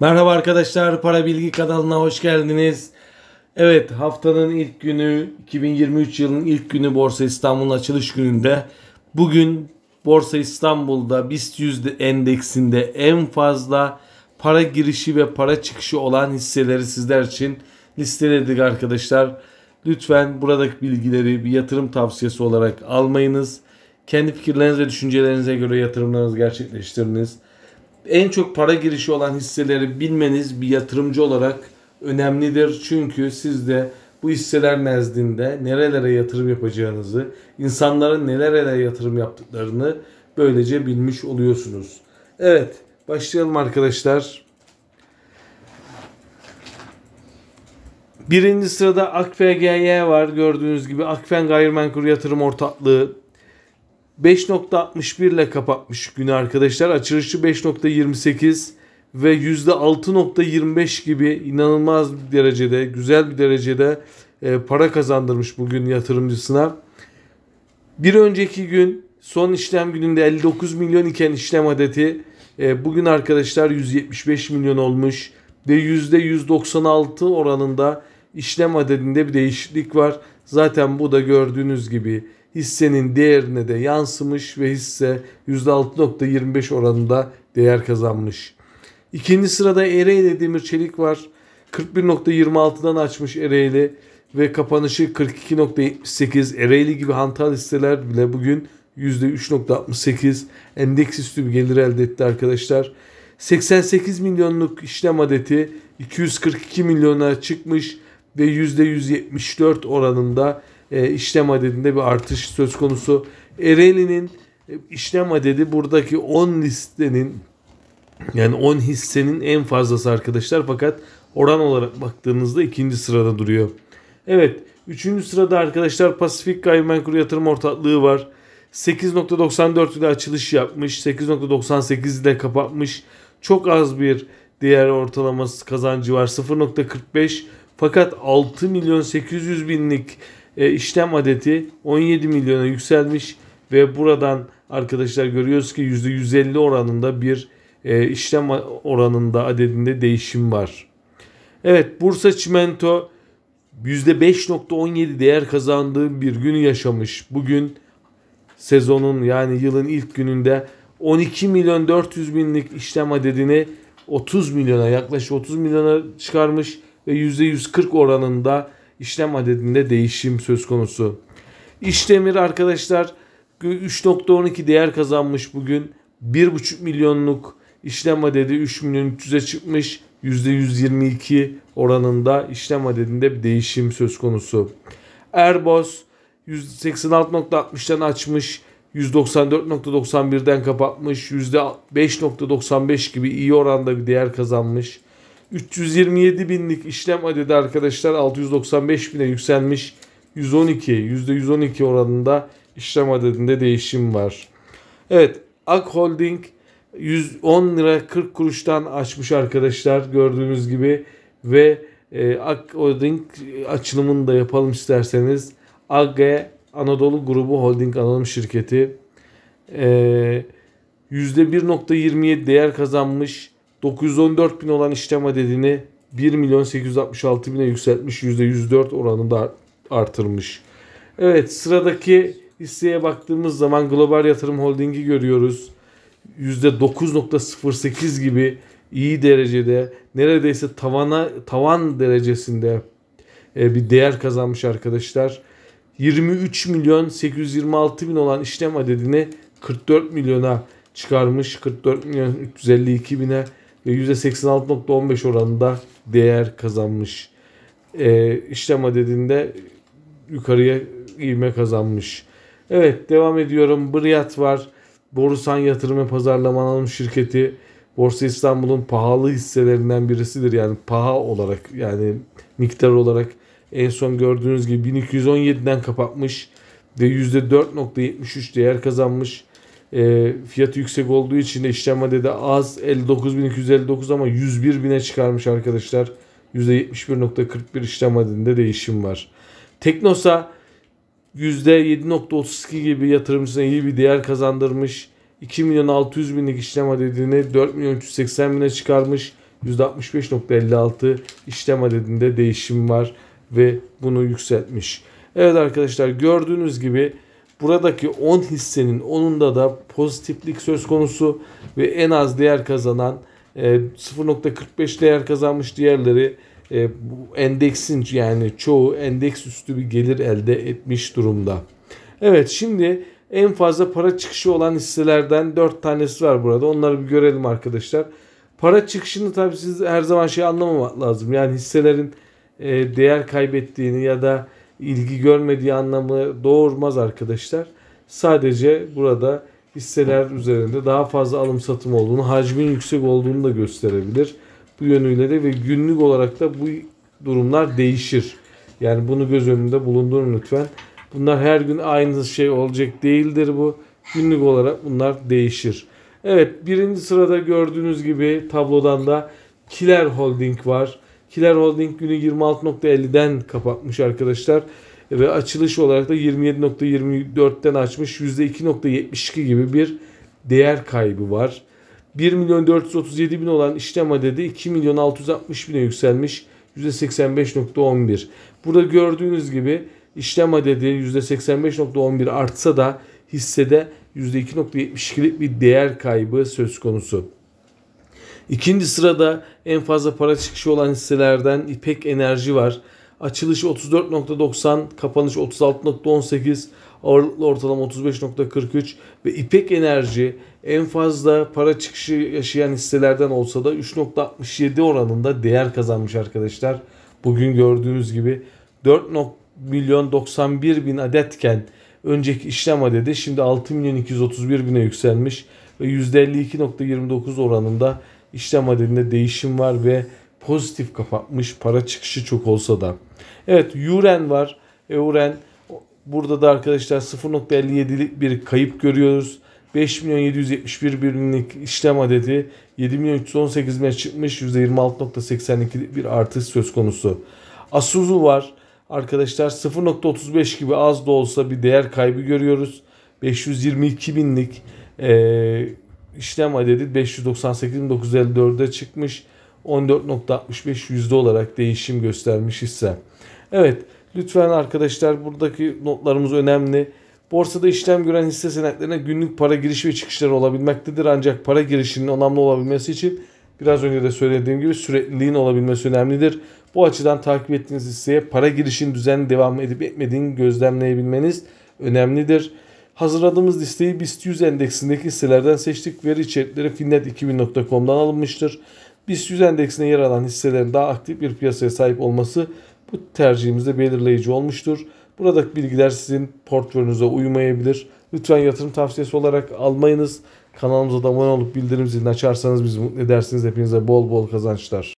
Merhaba arkadaşlar, Para Bilgi kanalına hoş geldiniz. Evet, haftanın ilk günü, 2023 yılının ilk günü Borsa İstanbul'un açılış gününde. Bugün Borsa İstanbul'da BIST 100 endeksinde en fazla para girişi ve para çıkışı olan hisseleri sizler için listeledik arkadaşlar. Lütfen buradaki bilgileri bir yatırım tavsiyesi olarak almayınız. Kendi fikirleriniz ve düşüncelerinize göre yatırımlarınızı gerçekleştiriniz en çok para girişi olan hisseleri bilmeniz bir yatırımcı olarak önemlidir. Çünkü siz de bu hisseler nezdinde nerelere yatırım yapacağınızı, insanların nerelere yatırım yaptıklarını böylece bilmiş oluyorsunuz. Evet, başlayalım arkadaşlar. Birinci sırada Akfg'ye var. Gördüğünüz gibi Akfen Gayrimenkul Yatırım Ortaklığı 5.61 ile kapatmış günü arkadaşlar. Açılışı 5.28 ve %6.25 gibi inanılmaz bir derecede, güzel bir derecede e, para kazandırmış bugün yatırımcısına. Bir önceki gün son işlem gününde 59 milyon iken işlem adeti e, bugün arkadaşlar 175 milyon olmuş ve %196 oranında işlem adedinde bir değişiklik var. Zaten bu da gördüğünüz gibi hissenin değerine de yansımış ve hisse %6.25 oranında değer kazanmış. İkinci sırada Ereğli Demir Çelik var. 41.26'dan açmış Ereğli ve kapanışı 42.78 Ereğli gibi hantal hisseler bile bugün %3.68 endeks üstü bir gelir elde etti arkadaşlar. 88 milyonluk işlem adeti 242 milyona çıkmış ve %174 oranında e, işlem adedinde bir artış söz konusu. Ereğli'nin e, işlem adedi buradaki 10 listenin yani 10 hissenin en fazlası arkadaşlar fakat oran olarak baktığınızda ikinci sırada duruyor. Evet üçüncü sırada arkadaşlar Pasifik Gayrimenkul Yatırım Ortaklığı var. 8.94 ile açılış yapmış. 8.98 ile kapatmış. Çok az bir diğer ortalaması kazancı var. 0.45 fakat 6 milyon 800 binlik e, işlem adeti 17 milyona yükselmiş ve buradan arkadaşlar görüyoruz ki %150 oranında bir e, işlem oranında adedinde değişim var. Evet Bursa Çimento %5.17 değer kazandığı bir günü yaşamış. Bugün sezonun yani yılın ilk gününde 12 milyon 400 binlik işlem adedini 30 milyona yaklaşık 30 milyona çıkarmış ve %140 oranında işlem adedinde değişim söz konusu. İşdemir arkadaşlar 3.12 değer kazanmış bugün. 1.5 milyonluk işlem adedi 3 milyon 300'e çıkmış. %122 oranında işlem adedinde bir değişim söz konusu. Airbus 186.60'tan açmış. 194.91'den kapatmış. %5.95 gibi iyi oranda bir değer kazanmış. 327 binlik işlem adedi arkadaşlar 695 bine yükselmiş. 112, %112 oranında işlem adedinde değişim var. Evet, Ak Holding 110 lira 40 kuruştan açmış arkadaşlar gördüğünüz gibi ve e, Ak Holding açılımını da yapalım isterseniz. AG Anadolu Grubu Holding Anonim Şirketi e, %1.27 değer kazanmış. 914 bin olan işlem adedini 1 milyon 866 bine yükseltmiş. %104 oranında artırmış. Evet sıradaki hisseye baktığımız zaman Global Yatırım Holding'i görüyoruz. %9.08 gibi iyi derecede neredeyse tavana tavan derecesinde e, bir değer kazanmış arkadaşlar. 23 milyon 826 bin olan işlem adedini 44 milyona çıkarmış. 44 milyon 352 bine ve %86.15 oranında değer kazanmış. E, işlem adedinde yukarıya ivme kazanmış. Evet devam ediyorum. BRIAT var. Borusan Yatırım ve Pazarlama Anonim Şirketi Borsa İstanbul'un pahalı hisselerinden birisidir. Yani paha olarak yani miktar olarak en son gördüğünüz gibi 1217'den kapatmış ve %4.73 değer kazanmış. E, fiyatı yüksek olduğu için de işlem adedi az 59.259 ama 101.000'e çıkarmış arkadaşlar. %71.41 işlem adedinde değişim var. Teknosa %7.32 gibi yatırımcısına iyi bir değer kazandırmış. 2 milyon 600 binlik işlem adedini 4 milyon 380 bine çıkarmış. %65.56 işlem adedinde değişim var ve bunu yükseltmiş. Evet arkadaşlar gördüğünüz gibi Buradaki 10 hissenin onunda da pozitiflik söz konusu ve en az değer kazanan 0.45 e, değer kazanmış diğerleri e, bu endeksin yani çoğu endeks üstü bir gelir elde etmiş durumda. Evet şimdi en fazla para çıkışı olan hisselerden 4 tanesi var burada. Onları bir görelim arkadaşlar. Para çıkışını tabii siz her zaman şey anlamamak lazım. Yani hisselerin e, değer kaybettiğini ya da ilgi görmediği anlamı doğurmaz arkadaşlar. Sadece burada hisseler üzerinde daha fazla alım satım olduğunu, hacmin yüksek olduğunu da gösterebilir. Bu yönüyle de ve günlük olarak da bu durumlar değişir. Yani bunu göz önünde bulundurun lütfen. Bunlar her gün aynı şey olacak değildir bu. Günlük olarak bunlar değişir. Evet birinci sırada gördüğünüz gibi tablodan da Kiler Holding var. Kiler Holding günü 26.50'den kapatmış arkadaşlar. Ve açılış olarak da 27.24'ten açmış. %2.72 gibi bir değer kaybı var. 1 milyon 437 bin olan işlem adedi 2 milyon 660 bine yükselmiş. %85.11. Burada gördüğünüz gibi işlem adedi %85.11 artsa da hissede %2.72'lik bir değer kaybı söz konusu. İkinci sırada en fazla para çıkışı olan hisselerden İpek Enerji var. Açılışı 34.90, kapanış 36.18, ağırlıklı ortalama 35.43 ve İpek Enerji en fazla para çıkışı yaşayan hisselerden olsa da 3.67 oranında değer kazanmış arkadaşlar. Bugün gördüğünüz gibi 4 milyon 91 bin adetken önceki işlem adedi şimdi 6 milyon 231 bine yükselmiş ve %52.29 oranında işlem adedinde değişim var ve pozitif kapatmış para çıkışı çok olsa da. Evet Euren var. Euren burada da arkadaşlar 0.57'lik bir kayıp görüyoruz. 5 milyon 771 birimlik işlem adedi 7 milyon 318 bine çıkmış %26.82'lik bir artış söz konusu. Asuzu var arkadaşlar 0.35 gibi az da olsa bir değer kaybı görüyoruz. 522 binlik e, işlem adedi 598.954'e çıkmış. 14.65 yüzde olarak değişim göstermiş hisse. Evet lütfen arkadaşlar buradaki notlarımız önemli. Borsada işlem gören hisse senetlerine günlük para giriş ve çıkışları olabilmektedir. Ancak para girişinin anlamlı olabilmesi için biraz önce de söylediğim gibi sürekliliğin olabilmesi önemlidir. Bu açıdan takip ettiğiniz hisseye para girişin düzenli devam edip etmediğini gözlemleyebilmeniz önemlidir. Hazırladığımız listeyi BIST 100 endeksindeki hisselerden seçtik. Veri içerikleri finnet2000.com'dan alınmıştır. BIST 100 endeksine yer alan hisselerin daha aktif bir piyasaya sahip olması bu tercihimizde belirleyici olmuştur. Buradaki bilgiler sizin portföyünüze uymayabilir. Lütfen yatırım tavsiyesi olarak almayınız. Kanalımıza da abone olup bildirim zilini açarsanız bizi mutlu edersiniz. Hepinize bol bol kazançlar.